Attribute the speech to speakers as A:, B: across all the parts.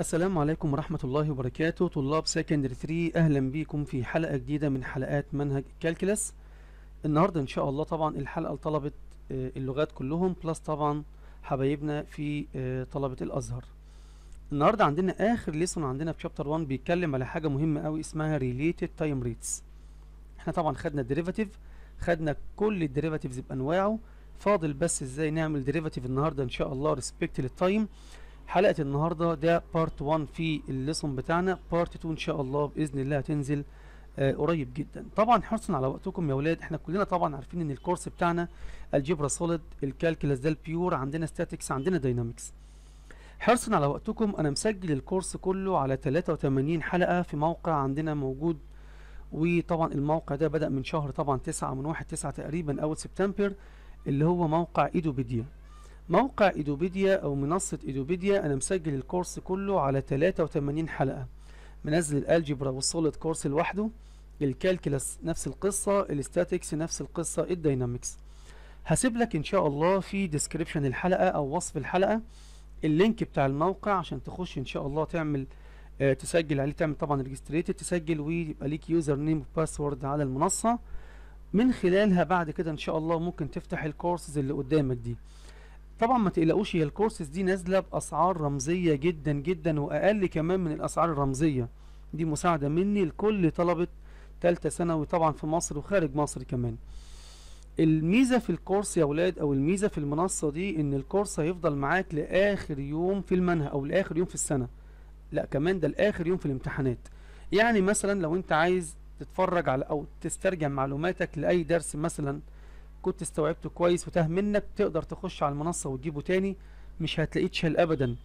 A: السلام عليكم ورحمة الله وبركاته طلاب سكندري 3 أهلا بيكم في حلقة جديدة من حلقات منهج الكالكلس النهاردة إن شاء الله طبعا الحلقة لطلبة آه، اللغات كلهم بلس طبعا حبايبنا في آه، طلبة الأزهر النهاردة عندنا آخر ليسون عندنا في شابتر 1 بيتكلم على حاجة مهمة قوي اسمها related time rates احنا طبعا خدنا الديريفاتيف خدنا كل الديريفاتيفز بأنواعه فاضل بس ازاي نعمل ديريفاتيف النهاردة إن شاء الله respect للتايم time حلقة النهاردة ده بارت 1 في الليسون بتاعنا بارت 2 إن شاء الله بإذن الله هتنزل آه قريب جدا طبعا حرصا على وقتكم يا ولاد احنا كلنا طبعا عارفين ان الكورس بتاعنا الجبرا سوليد الكالكولس ده البيور عندنا ستاتكس عندنا داينامكس حرصا على وقتكم انا مسجل الكورس كله على 83 حلقة في موقع عندنا موجود وطبعا الموقع ده بدأ من شهر طبعا 9 من 1 9 تقريبا اول سبتمبر اللي هو موقع ايدوبيديا موقع ايدوبيديا او منصة ايدوبيديا انا مسجل الكورس كله على 83 حلقة منزل الالجبرا والسوليد كورس لوحده الكالكلس نفس القصة الاستاتيكس نفس القصة الدينامكس هسيب لك ان شاء الله في ديسكريبشن الحلقة او وصف الحلقة اللينك بتاع الموقع عشان تخش ان شاء الله تعمل آه تسجل عليه تعمل طبعا ريجستريتد تسجل ويبقى ليك يوزر نيم وباسورد على المنصة من خلالها بعد كده ان شاء الله ممكن تفتح الكورسز اللي قدامك دي طبعا ما تقلقوش هي الكورسز دي نازله باسعار رمزيه جدا جدا واقل كمان من الاسعار الرمزيه دي مساعده مني لكل طلبه ثالثه ثانوي طبعا في مصر وخارج مصر كمان الميزه في الكورس يا اولاد او الميزه في المنصه دي ان الكورس هيفضل معاك لاخر يوم في المنهج او لاخر يوم في السنه لا كمان ده لاخر يوم في الامتحانات يعني مثلا لو انت عايز تتفرج على او تسترجع معلوماتك لاي درس مثلا كنت استوعبته كويس وتاه منك تقدر تخش على المنصة وتجيبه تاني مش هتلاقيه اتشال ابدا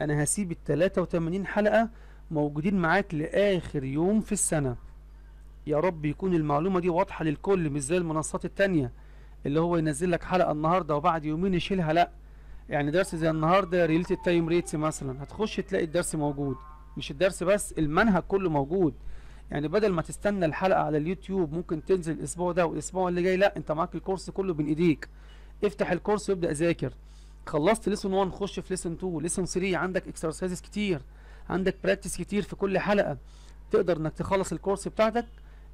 A: انا هسيب ال 83 حلقة موجودين معاك لاخر يوم في السنة يا رب يكون المعلومة دي واضحة للكل مش زي المنصات التانية اللي هو ينزل لك حلقة النهاردة وبعد يومين يشيلها لا يعني درس زي النهاردة ريليتد تايم ريتس مثلا هتخش تلاقي الدرس موجود مش الدرس بس المنهج كله موجود يعني بدل ما تستنى الحلقه على اليوتيوب ممكن تنزل الاسبوع ده والاسبوع اللي جاي لا انت معاك الكورس كله بين ايديك افتح الكورس وابدا ذاكر خلصت ليسون 1 خش في ليسون 2 ليسون 3 عندك اكسرسايزز كتير عندك براكتس كتير في كل حلقه تقدر انك تخلص الكورس بتاعتك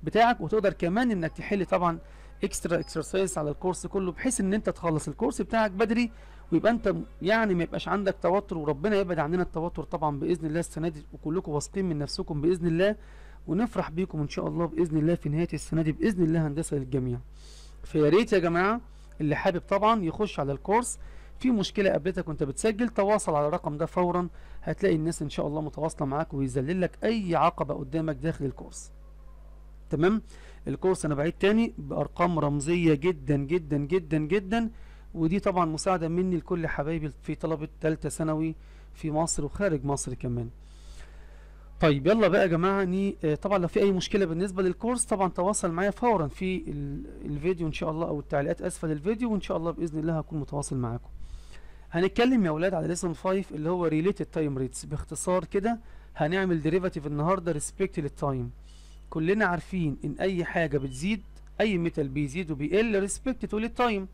A: بتاعك وتقدر كمان انك تحل طبعا اكسترا اكسرسايز على الكورس كله بحيث ان انت تخلص الكورس بتاعك بدري ويبقى انت يعني ما يبقاش عندك توتر وربنا يبعد عننا التوتر طبعا باذن الله السنه دي وكلكم واثقين من نفسكم باذن الله ونفرح بيكم ان شاء الله باذن الله في نهايه السنه دي باذن الله هندسه للجميع فيا ريت يا جماعه اللي حابب طبعا يخش على الكورس في مشكله قابلتك وانت بتسجل تواصل على الرقم ده فورا هتلاقي الناس ان شاء الله متواصله معاك ويذلل لك اي عقبه قدامك داخل الكورس تمام الكورس انا بعيد تاني بارقام رمزيه جدا جدا جدا جدا ودي طبعا مساعده مني لكل حبايبي في طلبه ثالثه ثانوي في مصر وخارج مصر كمان طيب يلا بقى يا جماعه ني آه، طبعا لو في اي مشكله بالنسبه للكورس طبعا تواصل معايا فورا في الفيديو ان شاء الله او التعليقات اسفل الفيديو وان شاء الله باذن الله هكون متواصل معاكم هنتكلم يا اولاد على ليسون 5 اللي هو ريليتد تايم ريتس باختصار كده هنعمل ديريفاتيف النهارده ريسبكت للتايم كلنا عارفين ان اي حاجه بتزيد اي ميتال بيزيد وبيقل ريسبكت تو للتايم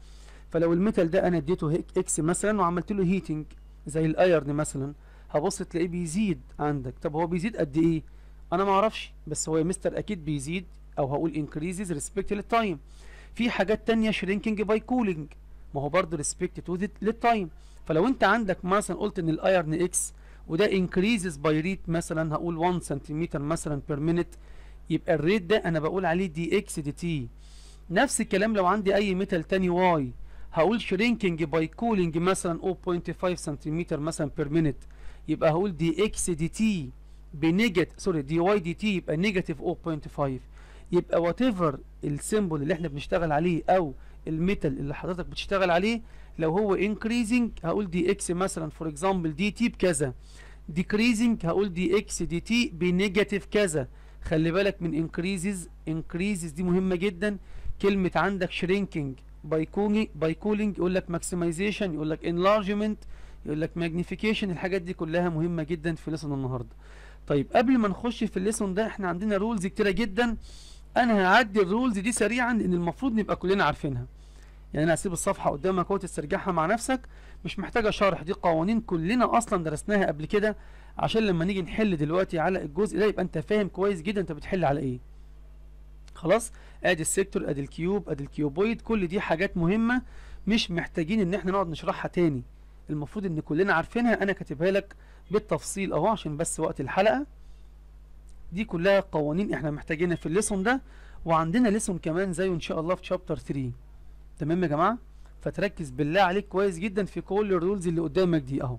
A: فلو الميتال ده انا اديته اكس مثلا وعملت له هيتنج زي الايرن مثلا هبص تلاقيه بيزيد عندك طب هو بيزيد قد ايه انا ما اعرفش بس هو يا مستر اكيد بيزيد او هقول increases respect للتايم في حاجات تانية shrinking by cooling ما هو برضه respect to للتايم فلو انت عندك مثلا قلت ان الايرن اكس وده increases by rate مثلا هقول 1 سنتيمتر مثلا per minute يبقى الريت ده انا بقول عليه دي اكس دي تي نفس الكلام لو عندي اي ميتال تاني واي هقول شرينكينج باي كولينج مثلا 0.5 سنتيمتر مثلا بير مينت يبقى هقول دي اكس دي تي بنيجاتيف سوري دي واي دي تي يبقى نيجاتيف 0.5 يبقى وات ايفر السيمبل اللي احنا بنشتغل عليه او الميتال اللي حضرتك بتشتغل عليه لو هو انكريزنج هقول دي اكس مثلا فور اكزامبل دي تي بكذا ديكريزنج هقول دي اكس دي تي بنيجاتيف كذا خلي بالك من انكريزز انكريزز دي مهمه جدا كلمه عندك شرينكينج باي كولينج يقول لك ماكسمايزيشن يقول لك انلارجمنت يقول لك ماجنيفيكيشن الحاجات دي كلها مهمة جدا في ليسون النهاردة طيب قبل ما نخش في الليسون ده احنا عندنا رولز كتيرة جدا انا هعدي الرولز دي سريعا لان المفروض نبقى كلنا عارفينها يعني انا هسيب الصفحة قدامك اهو تسترجعها مع نفسك مش محتاجة شرح دي قوانين كلنا اصلا درسناها قبل كده عشان لما نيجي نحل دلوقتي على الجزء ده يبقى انت فاهم كويس جدا انت بتحل على ايه خلاص ادي السيكتور ادي الكيوب ادي الكيوبويد كل دي حاجات مهمة مش محتاجين ان احنا نقعد نشرحها تاني المفروض ان كلنا عارفينها انا كاتبها لك بالتفصيل اهو عشان بس وقت الحلقه دي كلها قوانين احنا محتاجينها في الليسون ده وعندنا ليسون كمان زيه ان شاء الله في شابتر 3 تمام يا جماعه فتركز بالله عليك كويس جدا في كل الرولز اللي قدامك دي اهو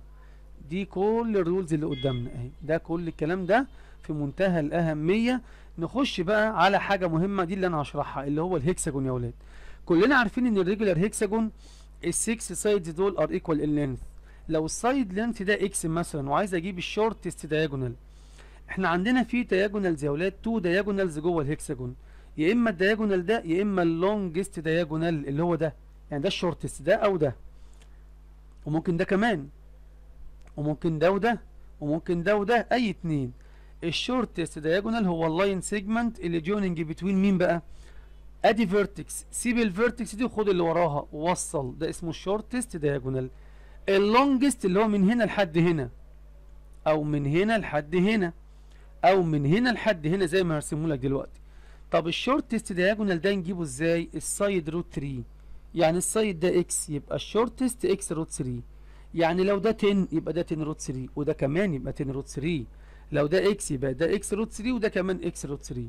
A: دي كل الرولز اللي قدامنا اهي ده كل الكلام ده في منتهى الاهميه نخش بقى على حاجه مهمه دي اللي انا هشرحها اللي هو الهكساجون يا اولاد كلنا عارفين ان الريجولار هكساجون السكس سايدز دول ار ايكوال اللينث لو السايد لينث ده اكس مثلا وعايز اجيب الشورتست دايجونال احنا عندنا في دايجونالز يا ولاد تو دايجونالز جوه الهكساجون يا اما الدايجونال ده يا اما اللونجست دايجونال اللي هو ده يعني ده الشورتست ده او ده وممكن ده كمان وممكن ده وده وممكن ده وده اي اتنين الشورتست دايجونال هو اللاين سيجمنت اللي جوينج بتوين مين بقى ادي فيرتكس سيب الفيرتكس دي وخد اللي وراها ووصل ده اسمه الشورتست دايجونال اللونجست اللي هو من هنا لحد هنا او من هنا لحد هنا او من هنا لحد هنا زي ما هرسمه لك دلوقتي طب الشورتست دايجونال ده نجيبه ازاي السايد روت 3 يعني السايد ده اكس يبقى الشورتست اكس روت 3 يعني لو ده 10 يبقى ده 10 روت 3 وده كمان يبقى 10 روت 3 لو ده اكس يبقى ده اكس روت 3 وده كمان اكس روت 3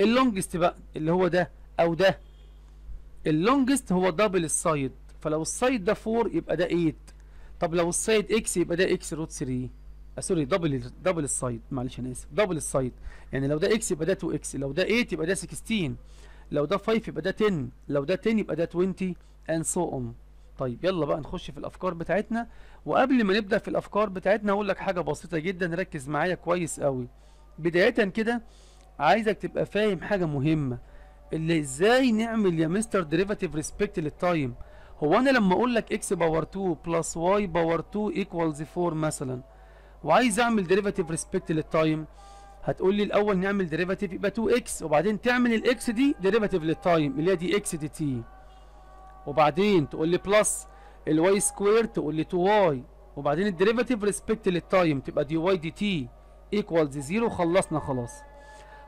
A: اللونجست بقى اللي هو ده او ده اللونجست هو دبل السايد فلو السايد ده 4 يبقى ده 8 طب لو السايد اكس يبقى ده اكس روت 3 سوري دبل دبل السايد معلش انا اسف دبل السايد يعني لو ده اكس يبقى ده 2 اكس لو ده 8 يبقى ده 16 لو ده 5 يبقى ده 10 لو ده 10 يبقى ده 20 اند سو اون طيب يلا بقى نخش في الافكار بتاعتنا وقبل ما نبدا في الافكار بتاعتنا هقول لك حاجه بسيطه جدا ركز معايا كويس قوي بدايه كده عايزك تبقى فاهم حاجه مهمه اللي ازاي نعمل يا مستر ديريفاتيف ريسبكت للتايم هو انا لما اقول لك اكس باور 2 بلس واي باور 2 ايكوالز 4 مثلا وعايز اعمل ديريفاتيف ريسبكت للتايم هتقول لي الاول نعمل ديريفاتيف يبقى 2 اكس وبعدين تعمل الاكس دي ديريفاتيف للتايم اللي هي دي اكس دي تي وبعدين تقول لي بلس الواي سكوير تقول لي 2 واي وبعدين الديريفاتيف ريسبكت للتايم تبقى دي واي دي تي ايكوالز 0 خلصنا خلاص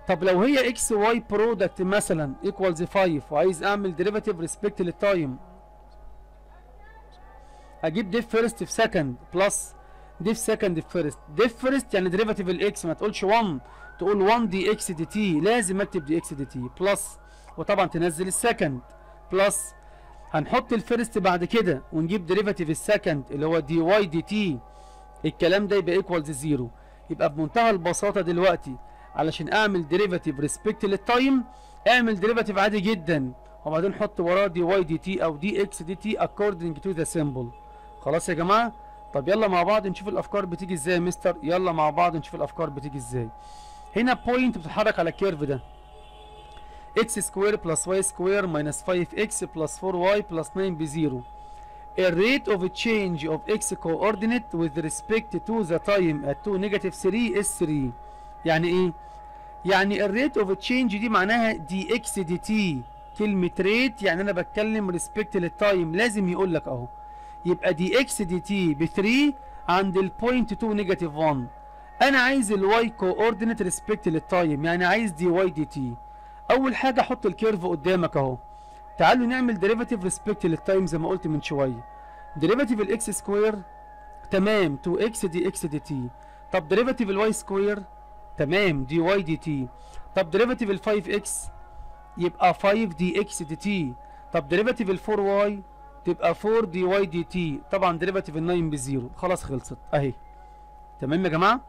A: طب لو هي اكس واي برودكت مثلا ايكوالز 5 وعايز اعمل ديريفاتيف ريسبكت للتايم اجيب ديف فيرست في سكند بلس ديف سكند في فيرست ديف فيرست يعني ديريفاتيف الاكس ما تقولش 1 تقول 1 دي اكس دي تي لازم اكتب دي اكس دي تي بلس وطبعا تنزل السكند بلس هنحط الفيرست بعد كده ونجيب ديريفاتيف السكند اللي هو دي واي دي تي الكلام ده يبقى ايكوالز 0 يبقى بمنتهى البساطه دلوقتي علشان اعمل ديريفاتيف ريسبكت للتايم اعمل ديريفاتيف عادي جدا وبعدين حط وراه دي واي دي تي او دي اكس دي تي اكوردنج تو ذا سيمبل خلاص يا جماعه طب يلا مع بعض نشوف الافكار بتيجي ازاي يا مستر يلا مع بعض نشوف الافكار بتيجي ازاي هنا بوينت بتتحرك على الكيرف ده اكس سكوير بلس واي سكوير ماينس 5 اكس بلس 4 واي بلس 9 بزيرو الريت اوف تشينج اوف اكس كوردينيت وذ ريسبكت تو ذا تايم ات 2 نيجاتيف 3 is 3 يعني ايه يعني الريت اوف تشينج دي معناها دي اكس دي تي كلمه ريت يعني انا بتكلم ريسبكت للتايم لازم يقول لك اهو يبقى دي اكس دي تي ب 3 عند البوينت 2 نيجاتيف 1 انا عايز الواي كوردينيت ريسبكت للتايم يعني عايز دي واي دي تي اول حاجه احط الكيرف قدامك اهو تعالوا نعمل ديريفاتيف ريسبكت للتايم زي ما قلت من شويه ديريفاتيف الاكس سكوير تمام 2 اكس دي اكس دي تي طب ديريفاتيف الواي سكوير تمام دي واي دي تي طب ديريفاتيف ال 5 اكس يبقى 5 دي اكس دي تي طب ديريفاتيف ال 4 واي تبقى 4 دي واي دي تي طبعا ديريفاتيف ال 9 بزيرو خلاص خلصت اهي تمام يا جماعه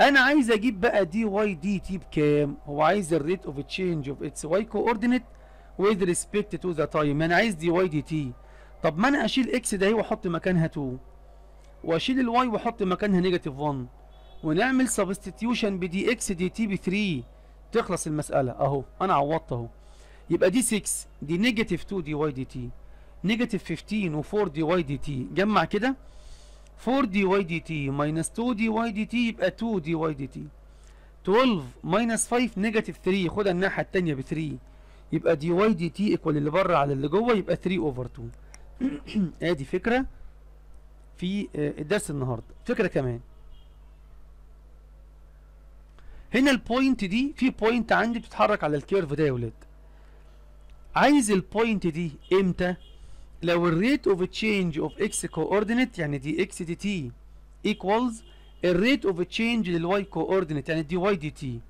A: انا عايز اجيب بقى دي واي دي تي بكام هو عايز الريت اوف تشينج اوف اتس واي كوردينيت ويذ ريسبكت تو ذا تايم انا عايز دي واي دي تي طب ما انا اشيل اكس ده واحط مكانها 2 واشيل الواي واحط مكانها نيجاتيف 1 ونعمل سبستيتيوشن بدي اكس دي تي ب 3 تخلص المساله اهو انا عوضت اهو يبقى دي 6 دي نيجاتيف 2 دي واي دي تي نيجاتيف 15 و4 دي واي دي تي جمع كده 4 دي واي دي تي ماينس 2 دي واي دي تي يبقى 2 دي واي دي تي 12 ماينس 5 نيجاتيف 3 خدها الناحيه الثانيه ب 3 يبقى دي واي دي تي ايكوال اللي بره على اللي جوه يبقى 3 اوفر 2 ادي فكره في آه، الدرس النهارده فكره كمان هنا البوينت دي في بوينت عندي بتتحرك على الكيرف ده يا ولاد عايز البوينت دي امتى لو الريت اوف تشينج اوف اكس كوردينيت يعني دي اكس دي تي ايكوالز الريت اوف تشينج للواي كوردينيت يعني دي واي دي تي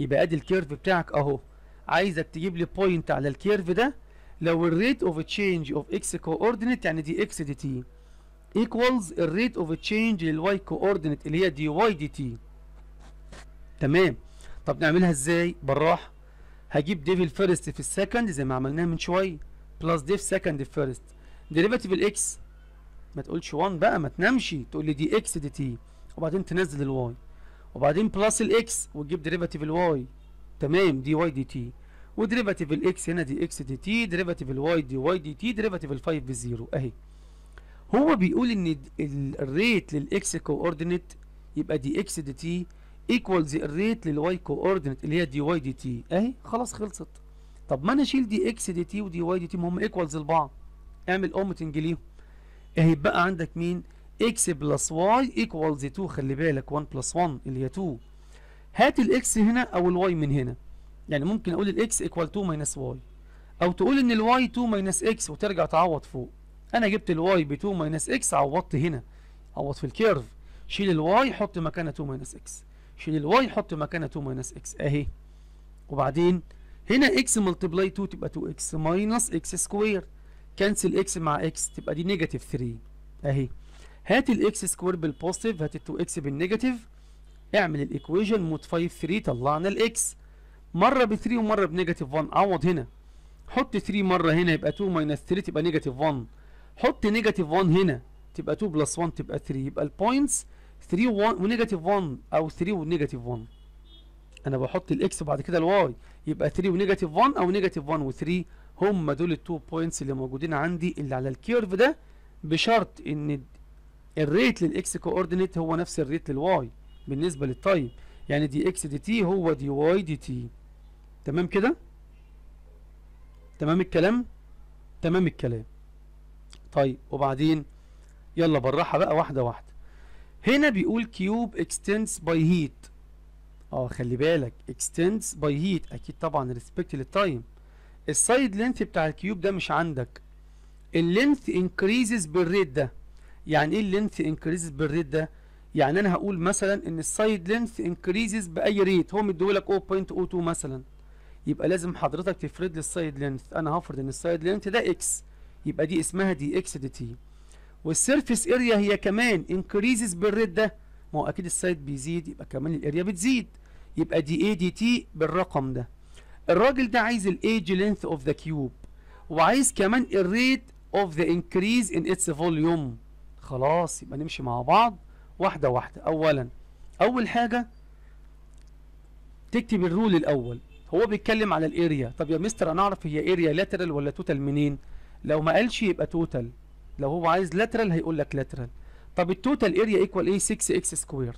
A: يبقى ادي الكيرف بتاعك اهو عايزك تجيب لي بوينت على الكيرف ده لو الريت اوف تشينج اوف اكس كوردينيت يعني دي اكس دي تي ايكوالز الريت اوف تشينج للواي كوردينيت اللي هي دي واي دي تي تمام طب نعملها ازاي بالراحه هجيب ديفل الفيرست في السكند زي ما عملناها من شويه بلس ديف سكند فيرست ديريفاتيف الاكس ما تقولش 1 بقى ما تنامش تقول لي دي اكس دي تي وبعدين تنزل الواي وبعدين بلس الاكس وتجيب ديريفاتيف الواي تمام دي واي دي تي وديريفاتيف الاكس هنا دي اكس دي تي ديريفاتيف الواي دي واي دي تي ديريفاتيف ال5 بزيرو اهي هو بيقول ان الريت للاكس كوردينيت يبقى دي اكس دي تي ذا الريت للواي كوردينت اللي هي دي واي دي تي اهي خلاص خلصت طب ما انا اشيل دي اكس دي تي ودي واي دي تي ما هم ايكوالز لبعض اعمل اومتنج ليهم اهي بقى عندك مين اكس بلس واي ايكوالز 2 خلي بالك 1 بلس 1 اللي هي 2 هات الاكس هنا او الواي من هنا يعني ممكن اقول الاكس ايكوال 2 ماينس واي او تقول ان الواي 2 ماينس اكس وترجع تعوض فوق انا جبت الواي ب 2 ماينس اكس عوضت هنا عوض في الكيرف شيل الواي حط مكانها 2 ماينس اكس شيل الواي حط مكانها 2 ماينس اكس اهي وبعدين هنا اكس ملتبلاي 2 تبقى 2 اكس ماينس اكس سكوير كنسل اكس مع اكس تبقى دي نيجاتيف 3 اهي هات الاكس سكوير بالبوزيتيف هات ال 2 اكس بالنيجاتيف اعمل الايكويشن مود 5 3 طلعنا الاكس مره ب 3 ومره بنيجاتيف 1 عوض هنا حط 3 مره هنا يبقى 2 ماينس 3 تبقى نيجاتيف 1 حط نيجاتيف 1 هنا تبقى 2 بلس 1 تبقى 3 يبقى البوينتس 3 ونيجاتيف 1 او 3 ونيجاتيف 1 انا بحط الاكس وبعد كده الواي يبقى 3 ونيجاتيف 1 او نيجاتيف 1 و3 هم دول التو بوينتس اللي موجودين عندي اللي على الكيرف ده بشرط ان الريت للاكس كوردينيت هو نفس الريت للواي بالنسبه للتايم يعني دي اكس دي تي هو دي واي دي تي تمام كده تمام الكلام تمام الكلام طيب وبعدين يلا بالراحه بقى واحده واحده هنا بيقول كيوب اكستندز باي هيت اه خلي بالك اكستندز باي هيت اكيد طبعا ريسبكت للتايم السايد لينث بتاع الكيوب ده مش عندك اللينث انكريزز بالريت ده يعني ايه اللينث انكريزز بالريت ده يعني انا هقول مثلا ان السايد لينث انكريزز باي ريت هو مديهولك 0.02 مثلا يبقى لازم حضرتك تفرد لي السايد لينث انا هفرض ان السايد لينث ده اكس يبقى دي اسمها دي اكس دي تي والسيرفيس اريا هي كمان انكريزز بالريت ده ما هو اكيد السايد بيزيد يبقى كمان الاريا بتزيد يبقى دي اي دي تي بالرقم ده الراجل ده عايز الايج لينث اوف ذا كيوب وعايز كمان الريت اوف ذا انكريز ان اتس فوليوم خلاص يبقى نمشي مع بعض واحده واحده اولا اول حاجه تكتب الرول الاول هو بيتكلم على الاريا طب يا مستر انا اعرف هي اريا لاترال ولا توتال منين لو ما قالش يبقى توتال لو هو عايز لاترال هيقول لك لاترال طب التوتال اريا ايكوال ايه 6 اكس سكوير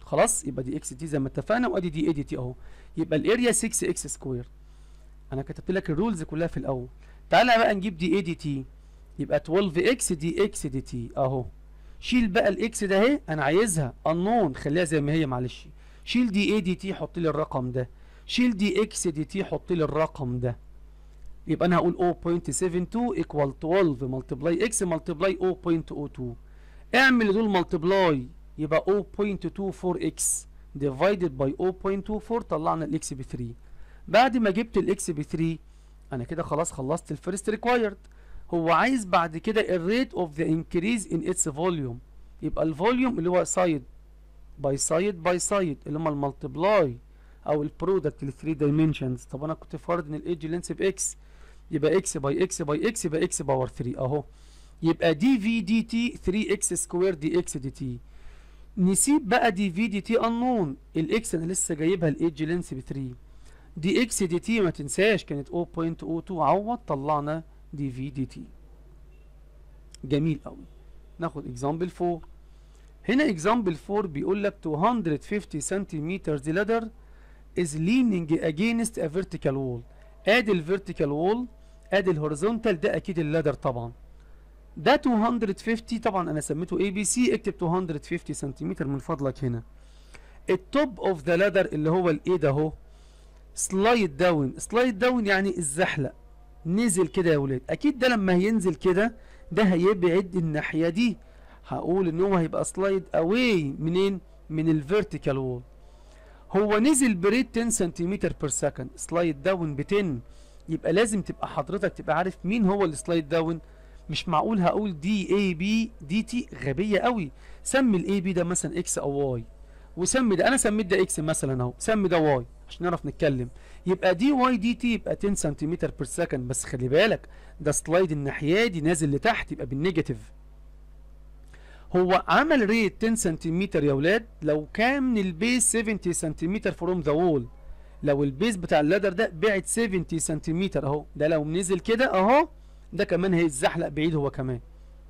A: خلاص يبقى دي اكس دي زي ما اتفقنا وادي دي اي دي تي اهو يبقى الاريا 6 اكس سكوير انا كتبت لك الرولز كلها في الاول تعالى بقى نجيب دي اي دي تي يبقى 12 اكس دي اكس دي تي اهو شيل بقى الاكس ده اهي انا عايزها النون خليها زي ما هي معلش شيل دي اي دي تي حط لي الرقم ده شيل دي اكس دي تي حط لي الرقم ده يبقى انا هقول 0.72 equal 12 multiply x multiply 0.02 اعمل دول ملتبلاي يبقى 0.24x divided by 0.24 طلعنا الاكس ب 3 بعد ما جبت الاكس ب 3 انا كده خلاص خلصت الفيرست ريكوايرد هو عايز بعد كده الريت اوف ذا انكريز ان اتس فوليوم يبقى الفوليوم اللي هو سايد باي سايد باي سايد اللي هم الملتبلاي او البرودكت ال 3 دايمنشنز طب انا كنت فارض ان الايدج لينس باكس يبقى اكس باي اكس باي اكس يبقى اكس باور 3 اهو يبقى دي في دي تي 3 اكس سكوير دي اكس دي تي نسيب بقى دي في دي تي انون الاكس انا لسه جايبها الايدج لينس ب 3 دي اكس دي تي ما تنساش كانت 0.02 عوض طلعنا دي في دي تي جميل قوي ناخد اكزامبل 4 هنا اكزامبل 4 بيقول لك 250 سنتيمتر لادر از لينينج اجينست ا فيرتيكال وول ادي الفيرتيكال وول ادي الهوريزونتال ده اكيد اللادر طبعا ده 250 طبعا انا سميته اي بي سي اكتب 250 سنتيمتر من فضلك هنا التوب اوف ذا لادر اللي هو الايه ده اهو سلايد داون سلايد داون يعني الزحلق نزل كده يا ولاد اكيد ده لما هينزل كده ده هيبعد الناحيه دي هقول ان هو هيبقى سلايد اواي منين من الفيرتيكال وول هو نزل بريد 10 سنتيمتر بير سكند سلايد داون ب 10 يبقى لازم تبقى حضرتك تبقى عارف مين هو السلايد داون مش معقول هقول دي اي بي دي تي غبيه قوي سمي الاي بي ده مثلا اكس او واي وسمي ده انا سميت ده اكس مثلا اهو سمي ده واي عشان نعرف نتكلم يبقى دي واي دي تي يبقى 10 سنتيمتر بير سكند بس خلي بالك ده سلايد الناحيه دي نازل لتحت يبقى بالنيجاتيف هو عمل ريت 10 سنتيمتر يا ولاد لو كان من البيس 70 سنتيمتر فروم ذا وول لو البيز بتاع اللادر ده بعد 70 سنتيمتر اهو ده لو نزل كده اهو ده كمان هيتزحلق بعيد هو كمان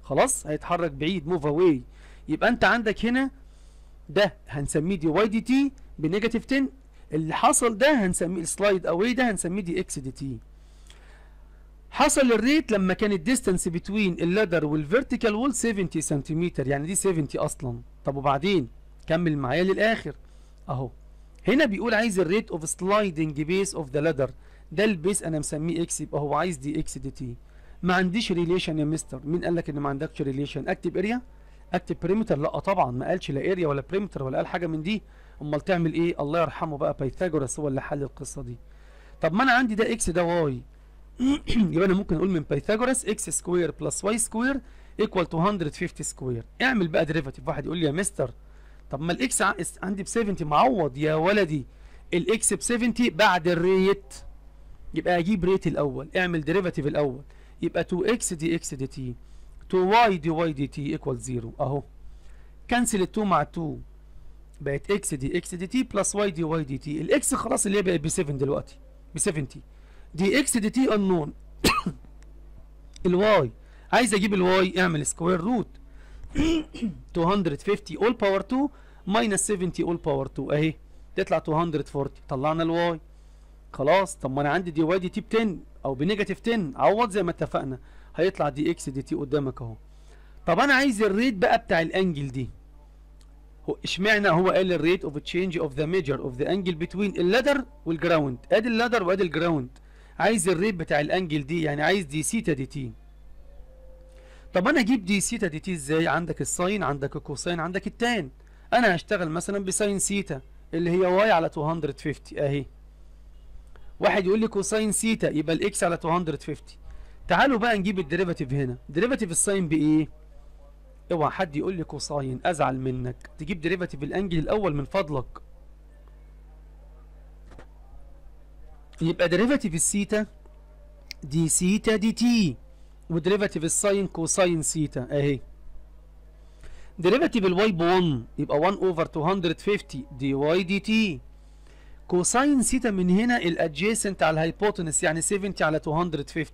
A: خلاص هيتحرك بعيد موف اواي يبقى انت عندك هنا ده هنسميه دي واي دي تي بنيجاتيف 10 اللي حصل ده هنسميه السلايد اواي ده هنسميه دي اكس دي تي حصل الريت لما كان الديستانس بتوين اللادر والفيرتيكال وول 70 سنتيمتر يعني دي 70 اصلا طب وبعدين كمل معايا للاخر اهو هنا بيقول عايز الريت اوف سلايدنج بيس اوف ذا لادر ده البيس انا مسميه اكس يبقى هو عايز دي اكس دي تي ما عنديش ريليشن يا مستر مين قال لك ان ما عندكش ريليشن اكتب اريا اكتب بريمتر لا طبعا ما قالش لا اريا ولا بريمتر ولا قال حاجه من دي امال تعمل ايه الله يرحمه بقى بيثاغورس هو اللي حل القصه دي طب ما انا عندي ده اكس ده واي يبقى انا ممكن اقول من بيثاغورس اكس سكوير بلس واي سكوير ايكوال تو 150 سكوير اعمل بقى ديريفاتيف واحد يقول لي يا مستر طب ما الاكس عندي ب 70 معوض يا ولدي الاكس ب 70 بعد الريت يبقى اجيب ريت الاول اعمل ديريفاتيف الاول يبقى اكس دي اكس دي تي 2 واي دي واي دي تي ايكوال 0 اهو كنسل ال 2 مع 2 بقت اكس دي اكس دي تي بلس واي دي واي دي تي الاكس خلاص اللي هي بقت ب 7 دلوقتي ب 70 دي اكس دي تي انون الواي عايز اجيب الواي اعمل سكوير روت 250 all power 2 minus 70 all power 2 اهي تطلع 240 طلعنا الواي خلاص طب ما انا عندي دي واي دي تي ب 10 او بنيجاتيف 10 عوض زي ما اتفقنا هيطلع دي اكس دي تي قدامك اهو طب انا عايز الريت بقى بتاع الانجل دي هو اشمعنى هو قال الريت اوف تشينج اوف ذا ميجر اوف ذا انجل بتوين اللادر والجراوند ادي اللادر وادي الجراوند عايز الريت بتاع الانجل دي يعني عايز دي سيتا دي تي طب انا اجيب دي سيتا دي تي ازاي عندك الساين عندك الكوساين عندك التان انا هشتغل مثلا بساين سيتا اللي هي واي على 250 اهي واحد يقول لي كوساين سيتا يبقى الاكس على 250 تعالوا بقى نجيب الديريفاتيف هنا ديريفاتيف الساين بايه اوعى حد يقول لي كوساين ازعل منك تجيب ديريفاتيف الانجل الاول من فضلك يبقى ديريفاتيف السيتا دي سيتا دي تي وديريفاتيف الساين كوساين سيتا اهي ديريفاتيف الواي ب 1 يبقى 1 اوفر 250 دي واي دي تي كوساين سيتا من هنا الادجيسنت على الهايبوتنس يعني 70 على 250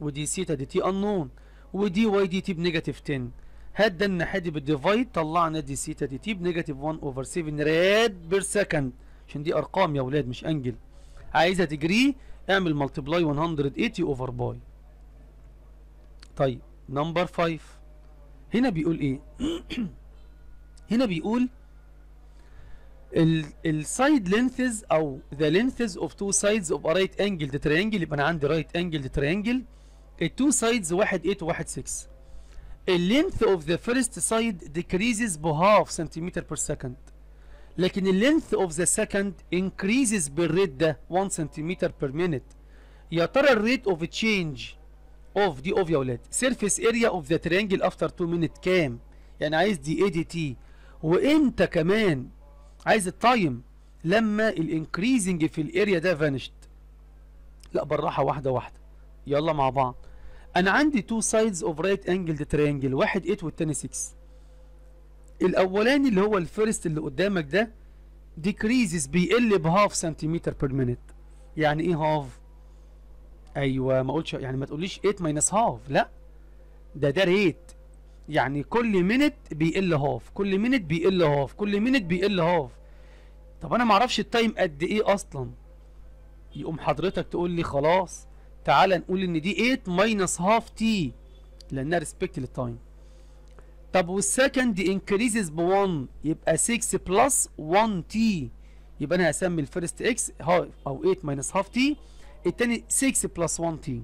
A: ودي سيتا دي تي انون ودي واي دي تي بنيجاتيف 10 هات ده الناحيه دي بالديفايد طلعنا دي سيتا دي تي بنيجاتيف 1 اوفر 7 راد بير سكند عشان دي ارقام يا اولاد مش انجل عايزها تجري اعمل ملتبلاي 180 اوفر باي طيب نمبر 5 هنا بيقول ايه هنا بيقول السايد لينثز او ذا لينثز اوف تو سايدز اوف رايت انجل تريانجل يبقى انا عندي رايت انجل تريانجل التو سايدز واحد 8 و 1 6 اللينث اوف ذا فيرست سايد decreases بهاف سنتيمتر بير سكند لكن اللينث اوف ذا سكند انكريزز بالريت ده 1 سنتيمتر بير مينيت يا ترى الريت اوف تشينج اوف دي اوف يا ولاد سيرفيس اريا اوف ذا ترينجل افتر 2 مينت كام يعني عايز دي اي دي تي وامتى كمان عايز التايم لما الانكريزنج في الاريا ده فانشت لا بالراحه واحده واحده يلا مع بعض انا عندي تو سايدز اوف رايت انجل ترينجل واحد 8 والتاني 6 الاولاني اللي هو الفيرست اللي قدامك ده ديكريزز بيقل بهاف سنتيمتر بير مينت يعني ايه هاف ايوه ما اقولش يعني ما تقوليش 8 ماينس هاف لا ده ده ريت يعني كل مينت بيقل هاف كل مينت بيقل هاف كل مينت بيقل هاف طب انا ما اعرفش التايم قد ايه اصلا يقوم حضرتك تقول لي خلاص تعالى نقول ان دي 8 ماينس هاف تي لانها ريسبكت للتايم طب والسكند انكريزز ب 1 يبقى 6 بلس 1 تي يبقى انا هسمي الفيرست اكس هاف او 8 ماينس هاف تي التاني 6 بلس 1 تي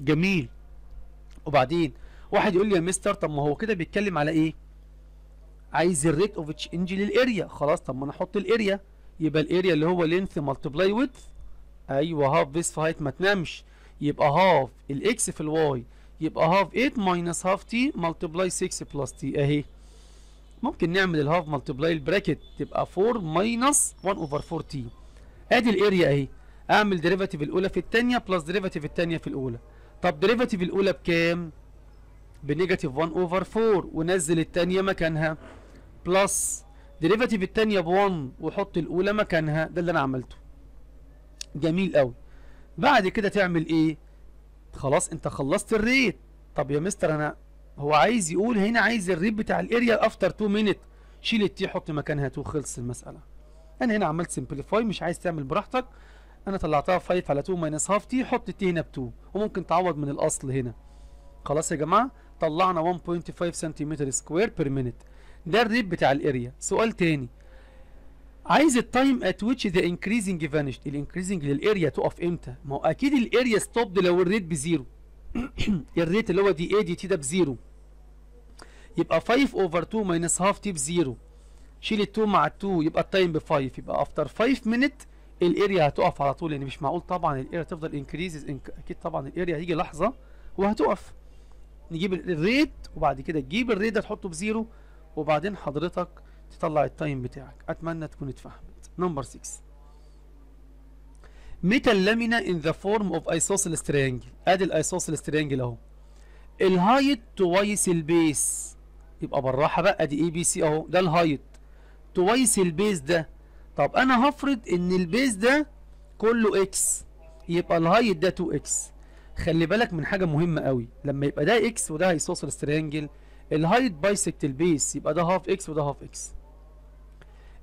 A: جميل وبعدين واحد يقول لي يا مستر طب ما هو كده بيتكلم على ايه عايز الريت اوف تشينج للاريا خلاص طب ما انا احط الاريا يبقى الاريا اللي هو لينث مالتبلاي ويدث ايوه هاف فيس في هايت ما تنامش يبقى هاف الاكس في الواي يبقى هاف 8 ماينس هاف تي مالتبلاي 6 بلس تي اهي ممكن نعمل الهاف مالتبلاي البراكت تبقى 4 ماينس 1 اوفر 4 تي ادي الاريا اهي اعمل ديريفاتيف الاولى في الثانيه بلس ديريفاتيف الثانيه في الاولى طب ديريفاتيف الاولى بكام بنيجاتيف 1 اوفر 4 ونزل الثانيه مكانها بلس ديريفاتيف الثانيه ب 1 وحط الاولى مكانها ده اللي انا عملته جميل قوي بعد كده تعمل ايه خلاص انت خلصت الريت طب يا مستر انا هو عايز يقول هنا عايز الريت بتاع الاريا افتر 2 مينت شيل التي حط مكانها 2 خلص المساله انا هنا عملت سمبليفاي مش عايز تعمل براحتك انا طلعتها 5 على 2 ماينس هاف تي حط تي هنا ب 2 وممكن تعوض من الاصل هنا خلاص يا جماعه طلعنا 1.5 سنتيمتر سكوير بير مينيت ده الريت بتاع الاريا سؤال تاني عايز التايم ات ويتش ذا انكريزنج فانشت الانكريزنج للاريا تقف امتى ما هو اكيد الاريا ستوبد لو الريت بزيرو الريت اللي هو دي اي دي تي ده بزيرو يبقى 5 اوفر 2 ماينس هاف تي بزيرو شيل ال 2 مع ال 2 يبقى التايم ب 5 يبقى افتر 5 مينت الاريا هتقف على طول لان يعني مش معقول طبعا الاريا تفضل انكريز اكيد طبعا الاريا هيجي لحظه وهتقف نجيب الريد وبعد كده تجيب الريد ده تحطه بزيرو وبعدين حضرتك تطلع التايم بتاعك اتمنى تكون اتفهمت نمبر 6 ميتال لامينا ان ذا فورم اوف ايسوسيلس تريانجل ادي الايسوسيلس تريانجل اهو الهايت توايس البيس يبقى بالراحه بقى دي اي بي سي اهو ده الهايت توايس البيس ده طب انا هفرض ان البيز ده كله اكس يبقى الهايت ده 2 اكس خلي بالك من حاجه مهمه قوي لما يبقى ده اكس وده هيسوسر سترينجل الهايت بايسكت البيس يبقى ده هاف اكس وده هاف اكس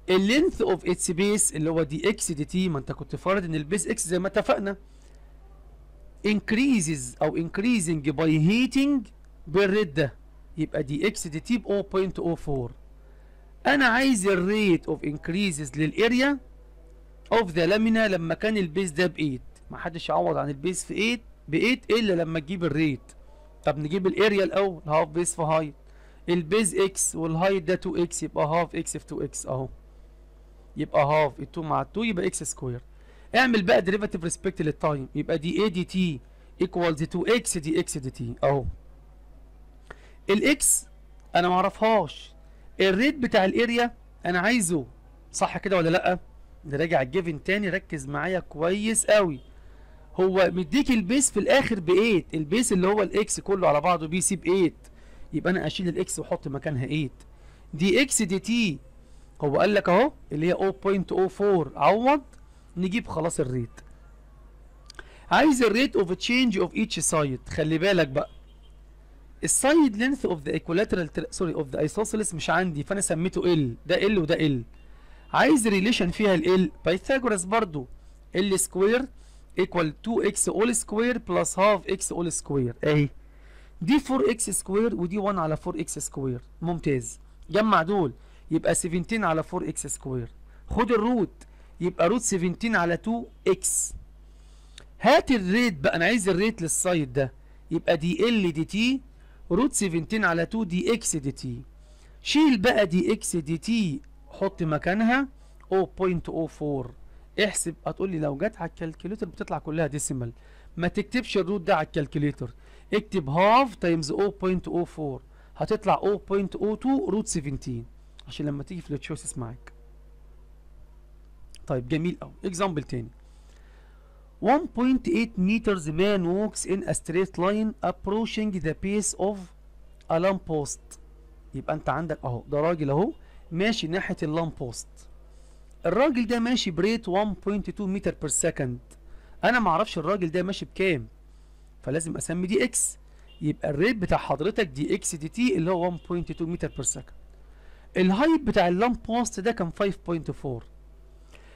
A: اللينث اوف اتس بيس اللي هو دي اكس دي تي ما انت كنت فارض ان البيس اكس زي ما اتفقنا increases او increasing by heating بالريد ده يبقى دي اكس دي تي ب 0.04 انا عايز الريت اوف انكريزز للاريا اوف ذا لامينا لما كان البيس ده ب 8 ما حدش يعوض عن البيس في 8 ب 8 الا لما تجيب الريت طب نجيب الاريا الاول هاف بيس في هايت البيز اكس والهايت ده 2 اكس يبقى هاف اكس في 2 اكس اهو يبقى هاف 2 مع 2 يبقى اكس سكوير اعمل بقى ديريفاتيف ريسبكت للتايم يبقى دي اي دي تي ايكوالز 2 اكس دي اكس دي تي اهو الاكس انا ما اعرفهاش الريت بتاع الاريا انا عايزه صح كده ولا لا نراجع الجيفن تاني ركز معايا كويس قوي هو مديك البيس في الاخر ب 8 البيس اللي هو الاكس كله على بعضه بي سي ب 8 يبقى انا اشيل الاكس واحط مكانها 8 دي اكس دي تي هو قال لك اهو اللي هي 0.04 عوض نجيب خلاص الريت عايز الريت اوف تشينج اوف ايتش سايد خلي بالك بقى السايد لينث اوف ذا ايكولاترال سوري اوف ذا ايسوسيلس مش عندي فانا سميته ال ده ال وده ال عايز ريليشن فيها ال ال بايثاغوراس برضو ال سكوير ايكوال 2 اكس اول سكوير بلس هاف اكس اول سكوير اهي دي 4 اكس سكوير ودي 1 على 4 اكس سكوير ممتاز جمع دول يبقى 17 على 4 اكس سكوير خد الروت يبقى روت 17 على 2 اكس هات الريت بقى انا عايز الريت للسايد ده يبقى دي ال دي تي روت 17 على 2 دي اكس دي تي شيل بقى دي اكس دي تي حط مكانها 0.04 احسب هتقول لي لو جت على الكالكوليتر بتطلع كلها ديسيمال ما تكتبش الروت ده على الكالكوليتر اكتب هاف تايمز 0.04 هتطلع 0.02 روت 17 عشان لما تيجي في التشويسز معاك طيب جميل قوي اكزامبل تاني 1.8 meters man walks in a straight line approaching the base of a lamp post يبقى انت عندك اهو ده راجل اهو ماشي ناحيه اللامب بوست الراجل ده ماشي بريت 1.2 متر بير سكند انا ما اعرفش الراجل ده ماشي بكام فلازم اسمي دي اكس يبقى الريت بتاع حضرتك دي اكس دي تي اللي هو 1.2 متر بير سكند الهايب بتاع اللامب بوست ده كان 5.4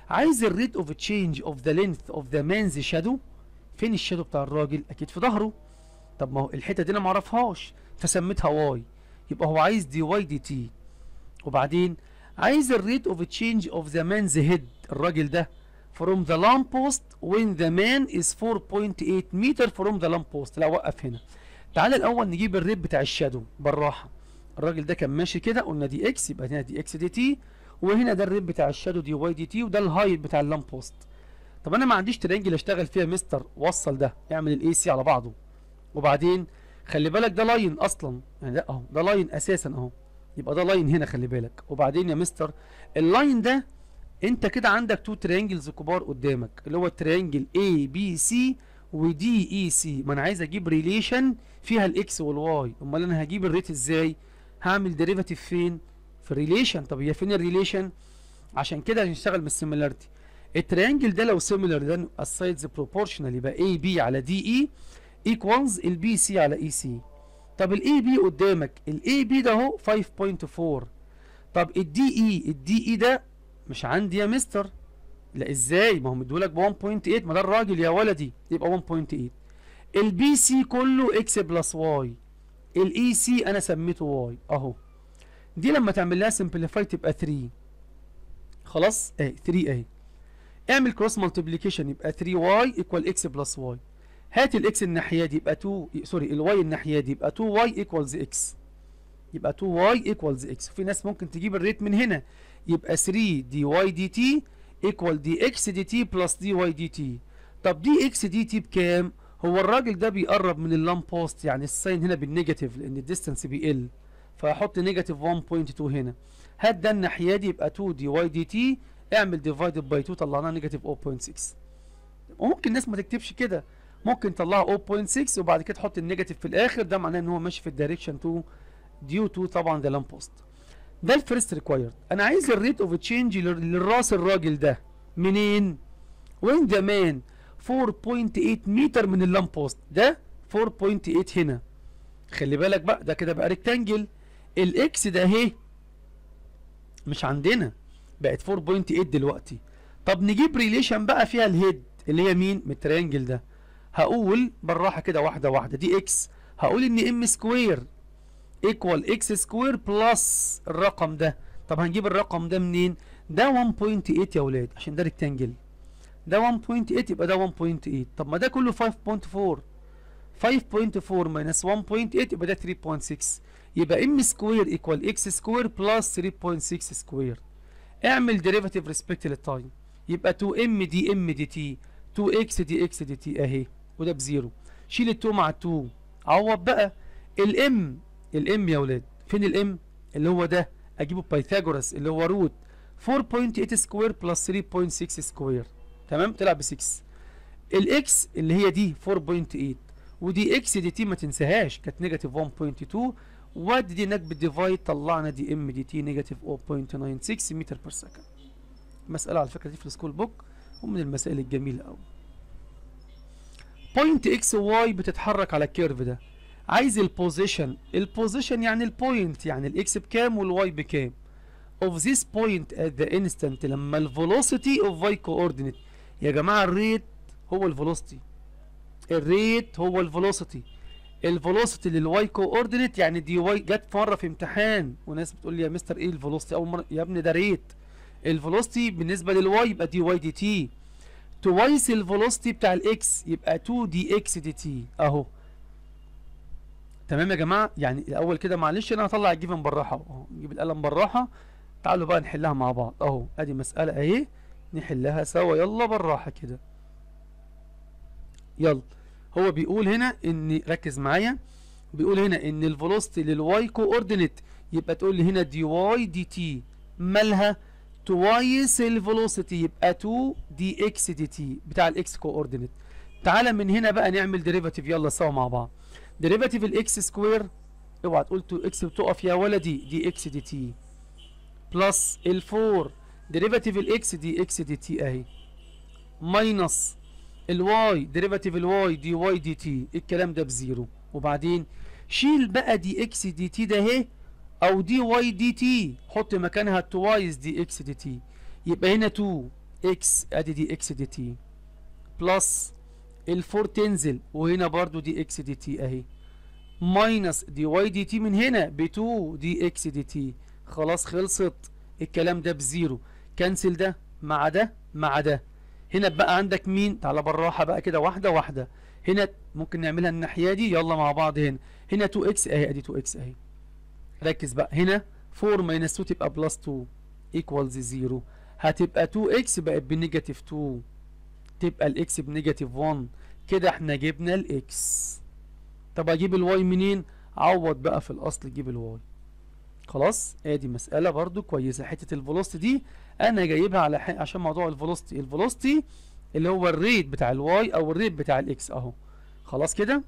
A: عايز الريت اوف تشينج اوف ذا لينث اوف ذا مانز شادو فين الشادو بتاع الراجل اكيد في ظهره طب ما هو الحته دي انا ما اعرفهاش فسميتها واي يبقى هو عايز دي واي دي تي وبعدين عايز الريت اوف تشينج اوف ذا مانز هيد الراجل ده فروم ذا lamp بوست وين ذا مان از 4.8 متر فروم ذا lamp بوست لا وقف هنا تعال الاول نجيب الريت بتاع الشادو بالراحه الراجل ده كان ماشي كده قلنا دي اكس يبقى هنا دي اكس دي تي وهنا ده الريت بتاع الشادو دي واي دي تي وده الهايت بتاع اللام بوست طب انا ما عنديش ترينجل اشتغل فيها مستر وصل ده اعمل الاي سي على بعضه وبعدين خلي بالك ده لاين اصلا يعني ده اهو ده لاين اساسا اهو يبقى ده لاين هنا خلي بالك وبعدين يا مستر اللاين ده انت كده عندك تو ترينجلز كبار قدامك اللي هو الترينجل اي بي سي ودي اي سي ما انا عايز اجيب ريليشن فيها الاكس والواي امال انا هجيب الريت ازاي هعمل ديريفاتيف فين في الريليشن طب هي فين الريليشن عشان كده هنشتغل بالسيميلاريتي التريانجل ده لو سيميلر ده السايدز بروبورشنال يبقى اي بي على دي اي ايكوالز البي سي على اي e, سي طب الاي بي قدامك الاي بي ده اهو 5.4 طب الدي اي e، الدي اي e ده مش عندي يا مستر لا ازاي ما هو مديهولك ب 1.8 ما ده الراجل يا ولدي يبقى 1.8 البي سي كله اكس بلس واي الاي سي انا سميته واي اهو دي لما تعمل لها سمبليفاي تبقى 3 خلاص اهي 3 اهي اعمل كروس مالتيبيليكيشن يبقى 3y ايكوال x بلس y هات الاكس الناحيه دي يبقى 2 سوري الواي الناحيه دي يبقى 2y ايكوالز x يبقى 2y ايكوالز x في ناس ممكن تجيب الريت من هنا يبقى 3 dy dt ايكوال دي اكس دي تي بلس دي واي دي تي طب دي اكس دي تي بكام هو الراجل ده بيقرب من اللام بوست يعني الساين هنا بالنيجاتيف لان الديستانس بيقل فهحط نيجاتيف 1.2 هنا هات ده الناحيه دي يبقى 2 دي واي دي تي اعمل ديفايدد باي 2 طلعنا نيجاتيف 0.6 وممكن الناس ما تكتبش كده ممكن تطلعها 0.6 وبعد كده تحط النيجاتيف في الاخر ده معناه ان هو ماشي في الدايركشن تو ديو تو طبعا ذا لام بوست ده الفيرست ريكوايرد انا عايز الريت اوف تشينج للراس الراجل ده منين وين ذا مان 4.8 متر من اللام بوست ده 4.8 هنا خلي بالك بقى ده كده بقى ريكتانجل الاكس ده اهي مش عندنا بقت 4.8 دلوقتي طب نجيب ريليشن بقى فيها الهيد اللي هي مين من التريانجل ده هقول بالراحه كده واحده واحده دي اكس هقول ان ام سكوير ايكوال اكس سكوير بلس الرقم ده طب هنجيب الرقم ده منين ده 1.8 يا ولاد عشان ده ريكتانجل ده 1.8 يبقى ده 1.8 طب ما ده كله 5.4 5.4 ماينس 1.8 يبقى ده 3.6 يبقى ام سكوير ايكوال اكس سكوير بلس 3.6 سكوير اعمل ديريفاتيف ريسبكت للتايم يبقى 2 ام دي ام دي تي 2 اكس دي اكس دي تي اهي وده بزيرو شيل ال 2 مع ال 2 عوض بقى الام الام يا ولاد فين الام اللي هو ده اجيبه بايثاغورس اللي هو روت 4.8 سكوير بلس 3.6 سكوير تمام طلع ب 6 الاكس اللي هي دي 4.8 ودي اكس دي تي ما تنساهاش كانت نيجاتيف 1.2 وادي دي نك بالديفايد طلعنا دي ام دي تي نيجاتيف 0.96 متر بير سكند مساله على فكره دي في السكول بوك ومن المسائل الجميله قوي بوينت اكس واي بتتحرك على الكيرف ده عايز البوزيشن البوزيشن يعني البوينت يعني الاكس بكام والواي بكام اوف ذيس بوينت ات ذا انستنت لما الفيلوسيتي اوف واي كوردينيت يا جماعه الريت هو الفيلوسيتي الريت هو الفيلوسيتي الفيلوسيتي للواي كوردينيت يعني دي واي جت مره في امتحان وناس بتقول لي يا مستر ايه الفيلوسيتي اول مره يا ابني ده ريت الفيلوسيتي بالنسبه للواي يبقى دي واي دي تي توايس الفيلوسيتي بتاع الاكس يبقى 2 دي اكس دي تي اهو تمام يا جماعه يعني الاول كده معلش انا هطلع الجيفن بالراحه اهو نجيب القلم بالراحه تعالوا بقى نحلها مع بعض اهو ادي مساله اهي نحلها سوا يلا بالراحه كده يلا هو بيقول هنا ان ركز معايا بيقول هنا ان الفيلوسيتي للواي كوردينيت يبقى تقول لي هنا دي واي دي تي مالها توايس الفيلوسيتي يبقى 2 دي اكس دي تي بتاع الاكس كوردينيت تعالى من هنا بقى نعمل ديريفاتيف يلا سوا مع بعض ديريفاتيف الاكس سكوير اوعى تقول 2 اكس بتقف يا ولدي دي اكس دي تي بلس ال 4 ديريفاتيف الاكس دي اكس دي تي اهي ماينص الواي ديريفاتيف الواي دي واي دي تي الكلام ده بزيرو وبعدين شيل بقى دي اكس دي تي ده اهي او دي واي دي تي حط مكانها توايس دي اكس دي تي يبقى هنا 2 اكس ادي دي اكس دي تي بلس الفور تنزل وهنا برضو دي اكس دي تي اهي ماينس دي واي دي تي من هنا ب 2 دي اكس دي تي خلاص خلصت الكلام ده بزيرو كنسل ده مع ده مع ده هنا بقى عندك مين تعالى بالراحه بقى كده واحده واحده هنا ممكن نعملها الناحيه دي يلا مع بعض هنا هنا 2 اكس اهي ادي 2 اكس اهي ركز بقى هنا 4 ماينس 2 تبقى بلس 2 ايكوالز 0 هتبقى 2 اكس بقت بنيجاتيف 2 تبقى الاكس بنيجاتيف 1 كده احنا جبنا الاكس طب اجيب الواي منين عوض بقى في الاصل جيب الواي خلاص ادي مساله برده كويسه حته الفيلوسيتي دي انا جايبها على حي... عشان موضوع الفيلوسيتي الفيلوسيتي اللي هو الريت بتاع الواي او الريت بتاع الاكس اهو خلاص كده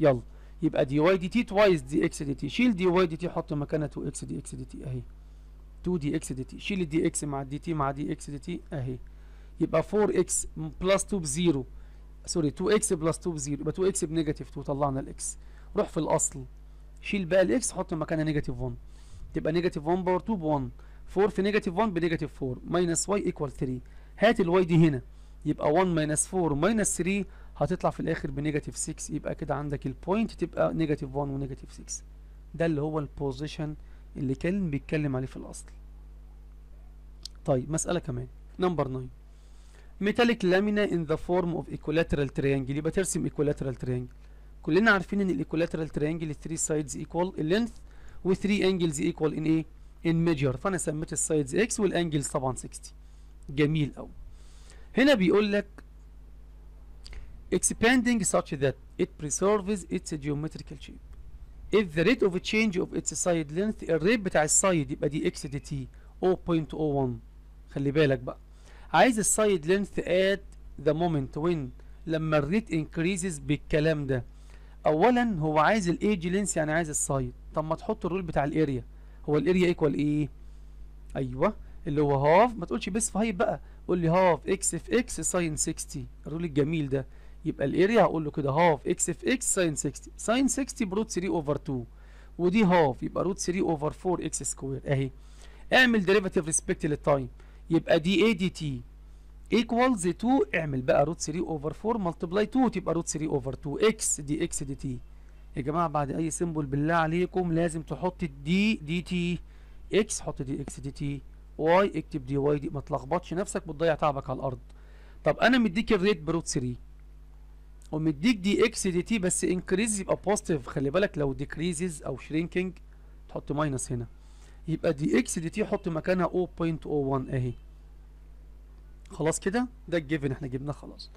A: يلا يبقى دي واي دي تي توايز دي اكس دي تي شيل دي واي دي تي حط مكانها 2 اكس دي اكس دي تي اهي 2 دي اكس دي تي شيل الدي اكس مع الدي تي مع دي اكس دي تي اهي يبقى 4 اكس بلس 2 بزيرو سوري 2 اكس بلس 2 بزيرو يبقى 2 اكس بنيجاتيف 2 طلعنا الاكس روح في الاصل شيل بقى الاكس حط مكانها نيجاتيف 1 تبقى نيجاتيف 1 باور 2 ب 1 4 في نيجاتيف 1 بنيجاتيف 4 ماينس واي ايكوال 3 هات الواي دي هنا يبقى 1 ماينس 4 ماينس 3 هتطلع في الاخر بنيجاتيف 6 يبقى كده عندك البوينت تبقى نيجاتيف 1 ونيجاتيف 6 ده اللي هو البوزيشن اللي كان بيتكلم عليه في الاصل طيب مسألة كمان نمبر 9 ميتاليك لامينا ان ذا فورم اوف ايكولاترال تريانجل يبقى ترسم ايكولاترال تريانجل كلنا عارفين ان الايكولاترال تريانجل 3 سايدز ايكوال اللينث و3 انجلز ايكوال ان ايه ان ميجر فانا سميت السايدز اكس والانجلز طبعا 60 جميل قوي هنا بيقول لك expanding such that it preserves its geometrical shape if the rate of change of its side length الريت بتاع السايد يبقى دي x دي t 0.01 خلي بالك بقى عايز السايد لينث ات ذا مومنت وين لما الريت انكريزز بالكلام ده اولا هو عايز الايج لينث يعني عايز السايد طب ما تحط الرول بتاع الاريا هو الاريا ايكوال ايه ايوه اللي هو هاف ما تقولش بس في هايب بقى قول لي هاف اكس في اكس ساين 60 الرول الجميل ده يبقى الاريا هقول له كده هاف اكس في اكس ساين 60 ساين 60 بروت 3 اوفر 2 ودي هاف يبقى روت 3 اوفر 4 اكس سكوير اهي اعمل ديريفاتيف ريسبكت للتايم يبقى دي اي دي تي ايكوالز 2 اعمل بقى روت 3 اوفر 4 ملتبلاي 2 تبقى روت 3 اوفر 2 اكس دي اكس دي تي يا جماعة بعد اي سيمبل بالله عليكم لازم تحط الدي دي تي اكس حط دي اكس دي تي واي اكتب دي واي دي ما تلخبطش نفسك بتضيع تعبك على الارض طب انا مديك الريت بروت 3 ومديك دي اكس دي تي بس انكريز يبقى بوزيتيف خلي بالك لو ديكريزز او شرينكينج تحط ماينس هنا يبقى دي اكس دي تي حط مكانها 0.01 اهي خلاص كده ده الجيفن احنا جبناه خلاص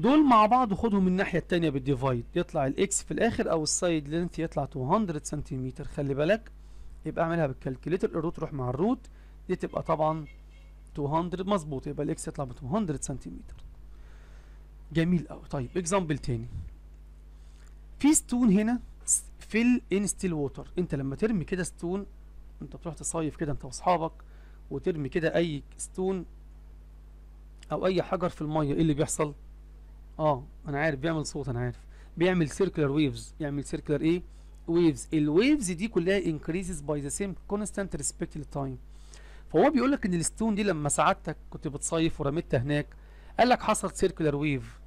A: دول مع بعض خدهم الناحية التانية بالديفايد يطلع الاكس في الاخر او السايد لينث يطلع 200 سنتيمتر خلي بالك يبقى اعملها بالكالكوليتر الروت روح مع الروت دي تبقى طبعا 200 مظبوط يبقى الاكس يطلع ب 200 سنتيمتر جميل قوي طيب اكزامبل تاني في ستون هنا فيل ان ستيل ووتر انت لما ترمي كده ستون انت بتروح تصيف كده انت واصحابك وترمي كده اي ستون او اي حجر في الميه ايه اللي بيحصل اه انا عارف بيعمل صوت انا عارف بيعمل سيركلر ويفز يعمل سيركلر ايه ويفز الويفز دي كلها انكريزز باي ذا سيم كونستانت ريسبكت للتايم فهو بيقول لك ان الستون دي لما ساعدتك كنت بتصيف ورميتها هناك قال لك حصل سيركلر ويف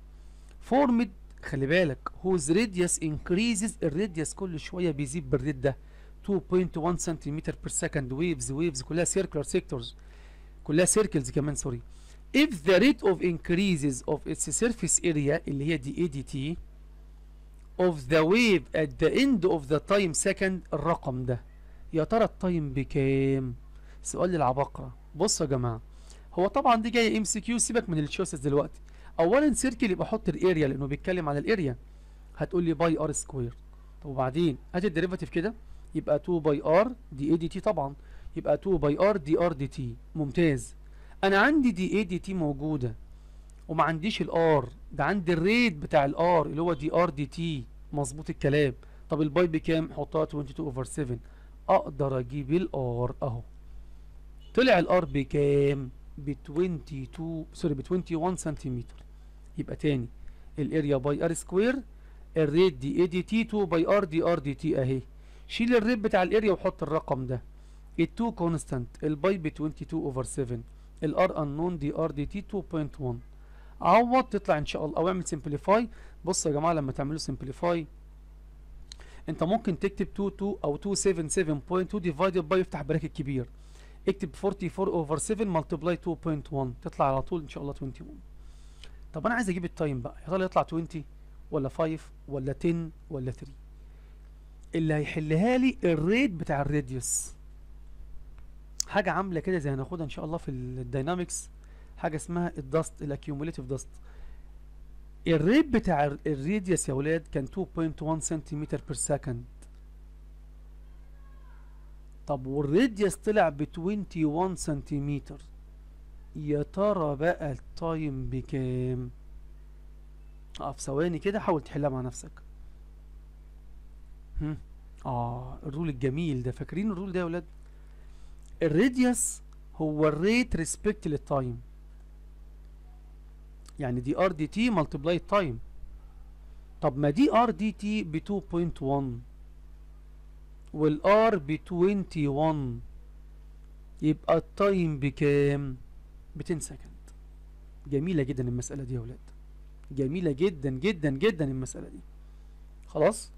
A: فورمد خلي بالك whose radius increases الريديوس كل شويه بيزيد بالريت ده 2.1 سنتيمتر بير سكند ويفز ويفز كلها سيركلر سيكتورز كلها سيركلز كمان سوري if the rate of increases of its surface area اللي هي دي اي دي تي of the wave at the end of the time second الرقم ده يا ترى التايم بكام سؤال للعباقرة بصوا يا جماعة هو طبعا دي جاية ام سي كيو سيبك من الشوسز دلوقتي اولا سيركل يبقى حط الاريا لانه بيتكلم على الاريا هتقول لي باي ار سكوير طب وبعدين هات الديريفاتيف كده يبقى 2 باي ار دي اي دي تي طبعا يبقى 2 باي ار دي ار دي تي ممتاز انا عندي دي اي دي تي موجودة وما عنديش الار ده عندي الريت بتاع الار اللي هو دي ار دي تي مظبوط الكلام طب الباي بكام حطها 22 اوفر 7 اقدر اجيب الار اهو طلع الار بكام ب 22 سوري ب 21 سنتيمتر يبقى تاني الاريا باي ار سكوير الريت دي اي دي تي 2 باي ار دي ار دي تي اهي شيل الريت بتاع الاريا وحط الرقم ده ال2 كونستانت الباي ب 22 اوفر 7 ال R دي dr دي 2.1 عوض تطلع ان شاء الله او اعمل سمبليفاي بص يا جماعه لما تعملوا سمبليفاي انت ممكن تكتب 22 او 277.2 ديفايدد باي افتح براكت كبير اكتب 44 اوفر 7 ملتبلاي 2.1 تطلع على طول ان شاء الله 21 طب انا عايز اجيب التايم بقى يا ترى يطلع 20 ولا 5 ولا 10 ولا 3 اللي هيحلها لي الريت بتاع الراديوس حاجه عامله كده زي هناخدها ان شاء الله في الداينامكس حاجه اسمها الدست الاكيوموليتيف دست الريت بتاع الريديس يا ولاد كان 2.1 سنتيمتر بير سكند طب والريديس طلع ب 21 سنتيمتر يا ترى بقى التايم بكام اقف ثواني كده حاول تحلها مع نفسك هم. اه الرول الجميل ده فاكرين الرول ده يا ولاد الراديوس هو الريت ريسبكت للتايم يعني دي ار دي تي ملتبلاي تايم طب ما دي ار دي تي ب 2.1 والار ب 21 يبقى التايم بكام ب 10 سكند جميلة جدا المسألة دي يا ولاد جميلة جدا جدا جدا المسألة دي خلاص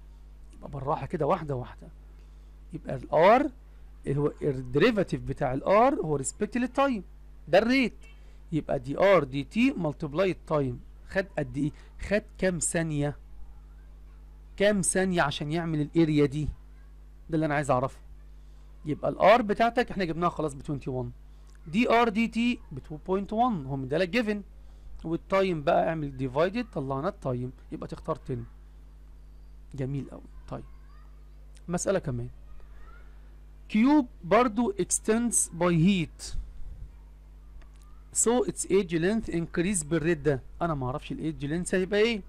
A: يبقى بالراحة كده واحدة واحدة يبقى الار هو الديريفاتيف بتاع الار هو ريسبكت للتايم ده الريت يبقى دي ار دي تي ملتبلاي التايم خد قد ايه خد كام ثانيه كام ثانيه عشان يعمل الاريا دي ده اللي انا عايز اعرفه يبقى الار بتاعتك احنا جبناها خلاص ب 21 دي ار دي تي ب 2.1 هو مدالك جيفن والتايم بقى اعمل ديفايدد طلعنا التايم يبقى تختار 10 جميل قوي طيب مساله كمان كيوب برضو extends by heat so its edge length increase بالريت ده انا ما اعرفش الايدج لينث هيبقى ايه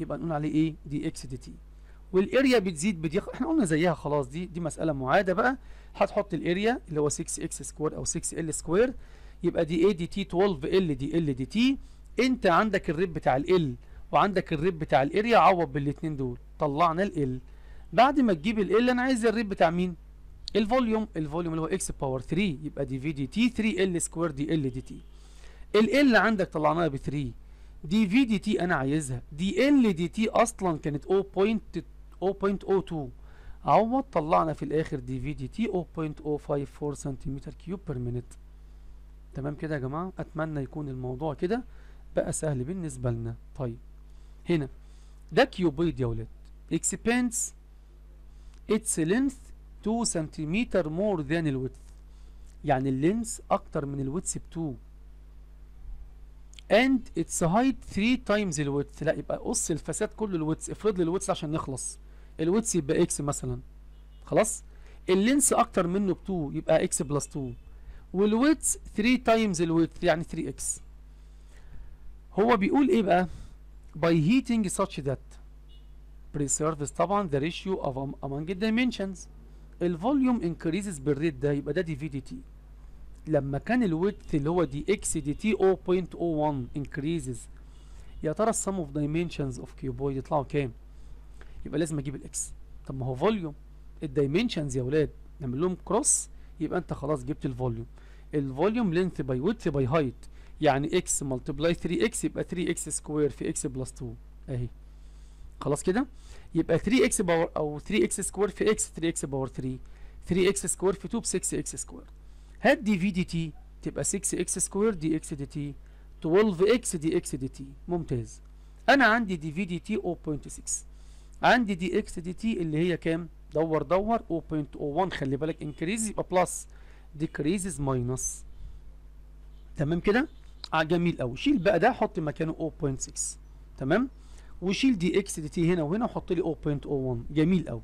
A: يبقى نقول عليه ايه دي اكس دي تي والاريا بتزيد بديخ احنا قلنا زيها خلاص دي دي مساله معاده بقى هتحط الاريا اللي هو 6 اكس سكوير او 6 ال سكوير يبقى دي اي دي تي 12 ال دي ال دي تي انت عندك الريت بتاع ال وعندك الريت بتاع الاريا عوض بالاثنين دول طلعنا ال بعد ما تجيب ال انا عايز الريت بتاع مين الفوليوم الفوليوم اللي هو اكس باور 3 يبقى دي في دي تي 3 ال سكوير دي ال دي تي ال ال عندك طلعناها ب 3 دي في دي تي انا عايزها دي ال دي تي اصلا كانت 0.02 عوض طلعنا في الاخر دي في دي تي 0.054 سنتيمتر كيوب بير مينت تمام كده يا جماعه اتمنى يكون الموضوع كده بقى سهل بالنسبه لنا طيب هنا ده كيوبيد يا ولاد اكسبانس اتس لينث 2 سنتيمتر مور ذان الويدث يعني اللينس اكتر من الويدث ب 2 and its height 3 تايمز الويدث لا يبقى قص الفساد كله الويدث افرض لي الويدث عشان نخلص الويدث يبقى اكس مثلا خلاص اللينس اكتر منه ب 2 يبقى اكس بلس 2 والويدث 3 تايمز الويدث يعني 3 اكس هو بيقول ايه بقى by heating such that preserves طبعا the ratio of among the dimensions الفوليوم انكريزز بالريت ده يبقى ده دي في دي تي لما كان الويدث اللي هو دي اكس دي تي 0.01 انكريزز يا ترى السم اوف دايمنشنز اوف كيوبويد يطلعوا كام؟ يبقى لازم اجيب الاكس طب ما هو فوليوم الدايمنشنز يا ولاد نعمل لهم كروس يبقى انت خلاص جبت الفوليوم الفوليوم لينث باي ويدث باي هايت يعني اكس ملتبلاي 3 اكس يبقى 3 اكس سكوير في اكس بلس 2 اهي خلاص كده يبقى 3 اكس باور او 3 اكس سكوير في اكس 3 اكس باور 3 3 اكس سكوير في 2 ب 6 اكس سكوير هات دي في دي تي تبقى 6 اكس سكوير دي اكس دي تي 12 اكس دي اكس دي تي ممتاز انا عندي دي في دي تي 0.6 عندي دي اكس دي تي اللي هي كام دور دور 0.01 خلي بالك انكريز يبقى بلس ديكريزز ماينس تمام كده آه، جميل قوي شيل بقى ده حط مكانه 0.6 تمام وشيل دي اكس دي تي هنا وهنا وحط لي 0.01 جميل قوي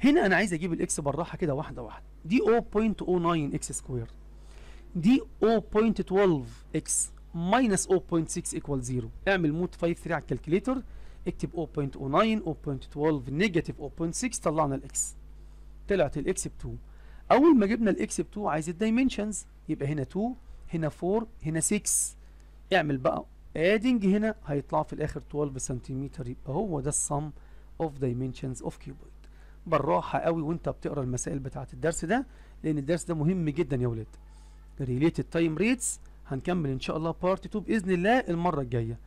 A: هنا انا عايز اجيب الاكس بالراحه كده واحده واحده دي 0.09 اكس سكوير دي 0.12 اكس ماينس 0.6 ايكوال 0 اعمل مود 5 3 على الكالكليتر اكتب 0.09 0.12 نيجاتيف 0.6 طلعنا الاكس طلعت الاكس ب 2 اول ما جبنا الاكس ب 2 عايز الدايمنشنز يبقى هنا 2 هنا 4 هنا 6 اعمل بقى ادنج هنا هيطلع في الاخر 12 سنتيمتر يبقى هو ده الصم اوف دايمنشنز اوف كيوبويد بالراحه قوي وانت بتقرا المسائل بتاعه الدرس ده لان الدرس ده مهم جدا يا ولاد ريليتد تايم ريتس هنكمل ان شاء الله بارت 2 باذن الله المره الجايه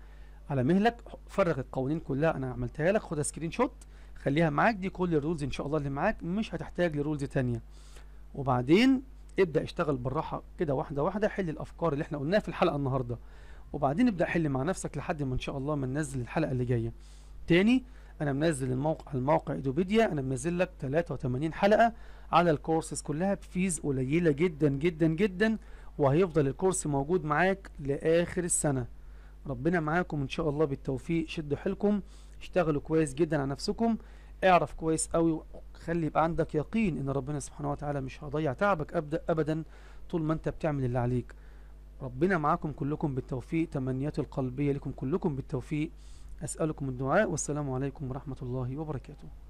A: على مهلك فرغ القوانين كلها انا عملتها لك خدها سكرين شوت خليها معاك دي كل الرولز ان شاء الله اللي معاك مش هتحتاج لرولز ثانيه وبعدين ابدا اشتغل بالراحه كده واحده واحده حل الافكار اللي احنا قلناها في الحلقه النهارده وبعدين ابدا حل مع نفسك لحد ما ان شاء الله ما ننزل الحلقه اللي جايه تاني انا منزل الموقع الموقع ايدوبيديا انا منزل لك 83 حلقه على الكورسز كلها بفيز قليله جدا جدا جدا وهيفضل الكورس موجود معاك لاخر السنه ربنا معاكم ان شاء الله بالتوفيق شدوا حيلكم اشتغلوا كويس جدا على نفسكم اعرف كويس قوي خلي يبقى عندك يقين ان ربنا سبحانه وتعالى مش هيضيع تعبك ابدا ابدا طول ما انت بتعمل اللي عليك ربنا معكم كلكم بالتوفيق تمنيات القلبية لكم كلكم بالتوفيق أسألكم الدعاء والسلام عليكم ورحمة الله وبركاته